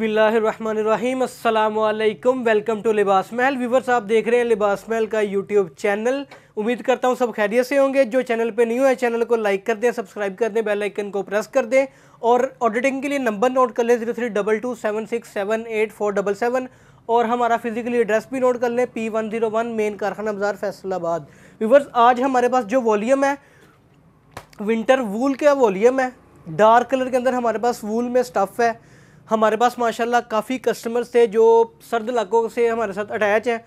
बसमीम् अल्लाम welcome to लिबास महल व्यूवर्स आप देख रहे हैं लिबास महल का यूट्यूब चैनल उम्मीद करता हूँ सब खैरियत से होंगे जो चैनल पे न्यू है चैनल को लाइक कर दें सब्सक्राइब कर दें बेल आइकन को प्रेस कर दें और ऑडिटिंग के लिए नंबर नोट कर लें zero three double two seven six seven eight four double seven और हमारा फिजिकली एड्रेस भी नोट कर लें P one zero one main Karkhana Bazaar Faisalabad viewers आज हमारे पास जो वॉलीम है विंटर वूल का वॉलीम है डार्क कलर के अंदर हमारे पास वूल में स्टफ़ है हमारे पास माशाल्लाह काफ़ी कस्टमर्स थे जो सर्द इलाकों से हमारे साथ अटैच हैं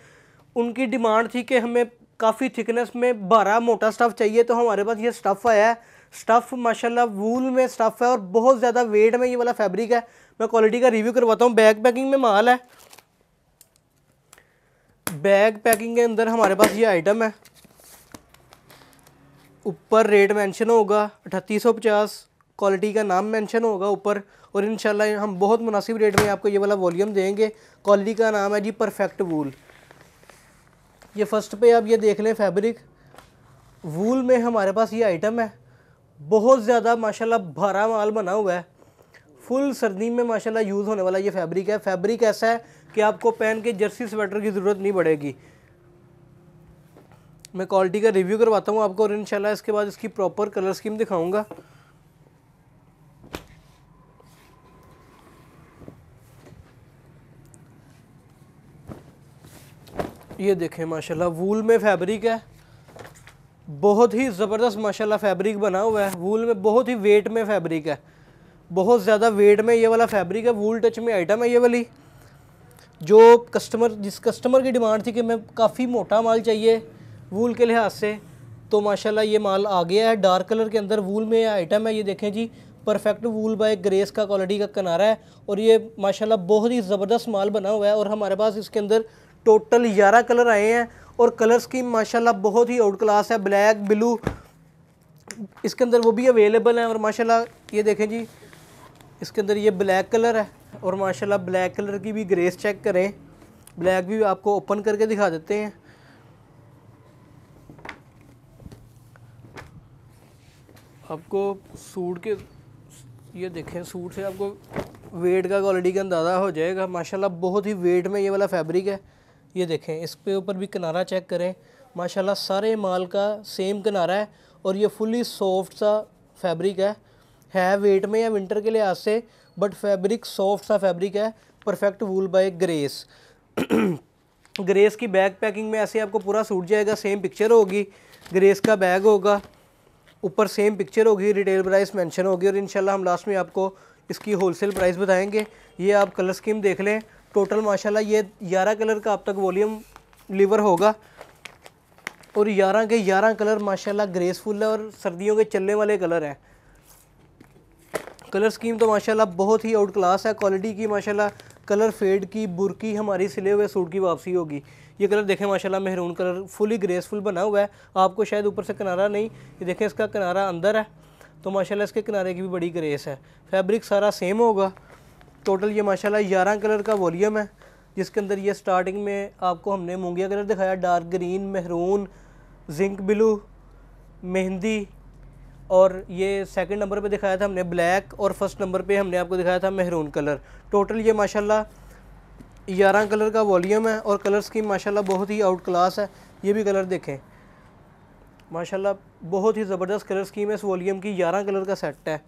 उनकी डिमांड थी कि हमें काफ़ी थिकनेस में बारह मोटा स्टफ़ चाहिए तो हमारे पास ये स्टफ़ आया है स्टफ़ माशाल्लाह वूल में स्टफ़ है और बहुत ज़्यादा वेट में ये वाला फैब्रिक है मैं क्वालिटी का रिव्यू करवाता हूँ बैग पैकिंग में माल है बैग पैकिंग के अंदर हमारे पास ये आइटम है ऊपर रेट मेंशन होगा अठतीस सौ पचास क्वालिटी का नाम मेंशन होगा ऊपर और इन हम बहुत मुनासिब रेट में आपको ये वाला वॉल्यूम देंगे क्वालिटी का नाम है जी परफेक्ट वूल ये फ़र्स्ट पे आप ये देख लें फैब्रिक वूल में हमारे पास ये आइटम है बहुत ज़्यादा माशाल्लाह भारा माल बना हुआ है फुल सर्दी में माशाल्लाह यूज़ होने वाला ये फैब्रिक है फैब्रिक ऐसा है कि आपको पहन के जर्सी स्वेटर की ज़रूरत नहीं पड़ेगी मैं क्वालिटी का रिव्यू करवाता हूँ आपको और इन इसके बाद इसकी प्रॉपर कलर स्कीम दिखाऊँगा ये देखें माशाल्लाह वूल में फैब्रिक है बहुत ही ज़बरदस्त माशाल्लाह फैब्रिक बना हुआ है वूल में बहुत ही वेट में फैब्रिक है बहुत ज़्यादा वेट में ये वाला फैब्रिक है वूल टच में आइटम है ये वाली जो कस्टमर जिस कस्टमर की डिमांड थी कि मैं काफ़ी मोटा माल चाहिए वूल के लिहाज से तो माशाल्लाह ये माल आ गया है डार्क कलर के अंदर वूल में आइटम है ये देखें जी परफेक्ट वूल बाय ग्रेस का क्वालिटी का किनारा है और ये माशाल्लाह बहुत ही ज़बरदस्त माल बना हुआ है और हमारे पास इसके अंदर टोटल ग्यारह कलर आए हैं और कलर स्कीम माशाल्लाह बहुत ही आउट क्लास है ब्लैक ब्लू इसके अंदर वो भी अवेलेबल हैं और माशाल्लाह ये देखें जी इसके अंदर ये ब्लैक कलर है और माशाल्लाह ब्लैक कलर की भी ग्रेस चेक करें ब्लैक भी आपको ओपन करके दिखा देते हैं आपको सूट के ये देखें सूट से आपको वेट का क्वालिटी का अंदाज़ा हो जाएगा माशाल्लाह बहुत ही वेट में ये वाला फैब्रिक है ये देखें इसके ऊपर भी किनारा चेक करें माशाल्लाह सारे माल का सेम किनारा है और ये फुली सॉफ्ट सा फैब्रिक है है वेट में या विंटर के लिहाज से बट फैब्रिक सॉफ्ट सा फैब्रिक है perfect wool by Grace Grace की बैग पैकिंग में ऐसे आपको पूरा सूट जाएगा सेम पिक्चर होगी ग्रेस का बैग होगा ऊपर सेम पिक्चर होगी रिटेल प्राइस मेंशन होगी और इंशाल्लाह हम लास्ट में आपको इसकी होलसेल प्राइस बताएंगे ये आप कलर स्कीम देख लें टोटल माशाल्लाह ये ग्यारह कलर का अब तक वॉल्यूम लीवर होगा और ग्यारह के ग्यारह कलर माशाल्लाह ग्रेसफुल है और सर्दियों के चलने वाले कलर हैं कलर स्कीम तो माशाल्लाह बहुत ही आउट क्लास है क्वालिटी की माशाल्लाह कलर फेड की बुरकी हमारी सिले हुए सूट की वापसी होगी ये कलर देखें माशाल्लाह मेहरून कलर फुली ग्रेसफुल बना हुआ है आपको शायद ऊपर से किनारा नहीं ये देखें इसका किनारा अंदर है तो माशाल्लाह इसके किनारे की भी बड़ी ग्रेस है फैब्रिक सारा सेम होगा टोटल ये माशाल्लाह ग्यारह कलर का वॉल्यूम है जिसके अंदर ये स्टार्टिंग में आपको हमने मूंगिया कलर दिखाया dark green maroon zinc blue मेहंदी और ये सेकंड नंबर पे दिखाया था हमने ब्लैक और फर्स्ट नंबर पे हमने आपको दिखाया था महरून कलर टोटल ये माशाल्लाह ग्यारह कलर का वॉल्यूम है और कलर स्कीम माशाल्लाह बहुत ही आउट क्लास है ये भी कलर देखें माशाल्लाह बहुत ही ज़बरदस्त कलर स्कीम है इस वॉल्यूम की ग्यारह कलर का सेट है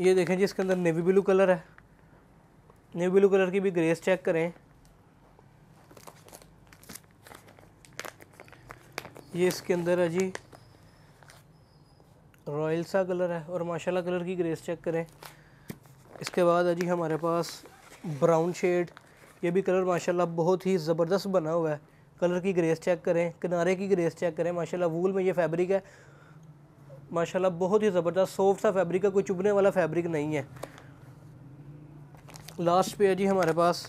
ये देखें जी इसके अंदर नेवी ब्लू कलर है नेवी ब्लू कलर की भी ग्रेस चेक करें ये इसके अंदर है जी रॉयल सा कलर है और माशाल्लाह कलर की ग्रेस चेक करें इसके बाद है जी हमारे पास ब्राउन शेड ये भी कलर माशाल्लाह बहुत ही ज़बरदस्त बना हुआ है कलर की ग्रेस चेक करें किनारे की ग्रेस चेक करें माशाल्लाह वूल में ये फैब्रिक है माशाल्लाह बहुत ही ज़बरदस्त सॉफ्ट सा फैब्रिक है कोई चुभने वाला फैब्रिक नहीं है लास्ट पे है जी हमारे पास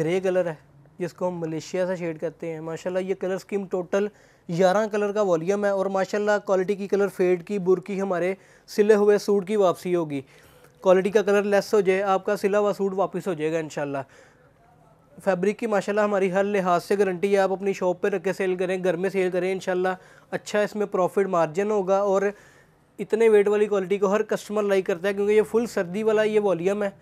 ग्रे कलर है जिसको हम मलेशिया से शेड करते हैं माशाल्लाह ये कलर स्कीम टोटल ग्यारह कलर का वॉल्यूम है और माशाल्लाह क्वालिटी की कलर फेड की बुर की हमारे सिले हुए सूट की वापसी होगी क्वालिटी का कलर लेस हो जाए आपका सिला हुआ सूट वापस हो जाएगा इंशाल्लाह फैब्रिक की माशाल्लाह हमारी हर लिहाज से गारंटी है आप अपनी शॉप पे रख के सेल करें घर में सेल करें इन अच्छा इसमें प्रॉफिट मार्जिन होगा और इतने वेट वाली क्वालिटी को हर कस्टमर लाइक करता है क्योंकि ये फुल सर्दी वाला ये वॉल्यूम है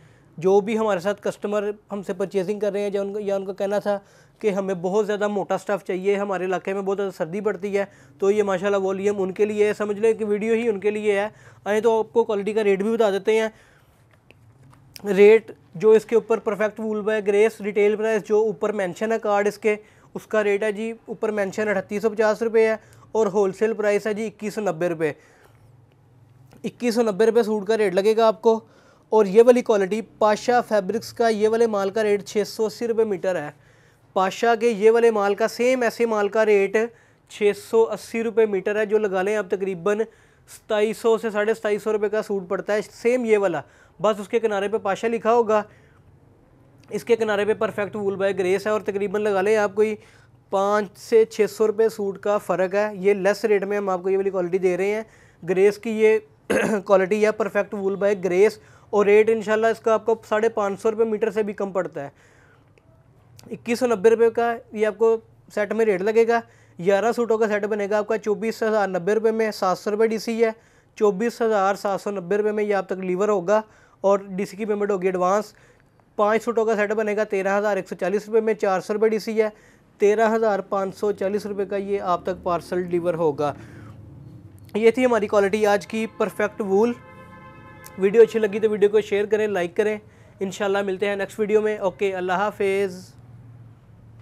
जो भी हमारे साथ कस्टमर हमसे परचेजिंग कर रहे हैं या उनका या उनका कहना था कि हमें बहुत ज़्यादा मोटा स्टफ़ चाहिए हमारे इलाके में बहुत ज़्यादा सर्दी पड़ती है तो ये माशाल्लाह वॉल्यूम उनके लिए है समझ लें कि वीडियो ही उनके लिए है आए तो आपको क्वालिटी का रेट भी बता देते हैं रेट जो इसके ऊपर perfect wool by Grace retail price जो ऊपर मेंशन है कार्ड इसके उसका रेट है जी ऊपर मेंशन अठतीस सौ पचास रुपये है और होलसेल प्राइस है जी इक्कीस सौ नब्बे रुपये इक्कीस सौ नब्बे रुपये सूट का रेट लगेगा आपको और ये वाली क्वालिटी पाशा फैब्रिक्स का ये वाले माल का रेट छः सौ अस्सी रुपये मीटर है पाशा के ये वाले माल का सेम ऐसे माल का रेट छः सौ अस्सी रुपये मीटर है जो लगा लें आप तकरीबन सताईस सौ से साढ़े सताईस सौ रुपये का सूट पड़ता है सेम ये वाला बस उसके किनारे पे पाशा लिखा होगा इसके किनारे पे परफेक्ट वूल बाय ग्रेस है और तकरीबन लगा लें आप कोई पाँच से छः सौ रुपये सूट का फ़र्क है ये लेस रेट में हम आपको ये वाली क्वालिटी दे रहे हैं ग्रेस की ये क्वालिटी है परफेक्ट वूल बाय ग्रेस और रेट इनशाला इसका आपको साढ़े पाँच सौ रुपये मीटर से भी कम पड़ता है इक्कीस सौ नब्बे रुपये का ये आपको सेट में रेट लगेगा ग्यारह सूटों का सेट बनेगा आपका चौबीस हज़ार नब्बे रुपये में सात सौ रुपये डी सी है चौबीस हज़ार सात सौ नब्बे रुपये में ये आप तक लीवर होगा और डीसी की पेमेंट होगी एडवांस पाँच फुटों का सेट बनेगा तेरह हज़ार एक सौ चालीस रुपये में चार सौ रुपये डी सी है तेरह हज़ार पाँच सौ चालीस रुपये का ये आप तक पार्सल डिलीवर होगा ये थी हमारी क्वालिटी आज की परफेक्ट वूल वीडियो अच्छी लगी तो वीडियो को शेयर करें लाइक करें इन मिलते हैं नेक्स्ट वीडियो में ओके अल्लाह हाफिज़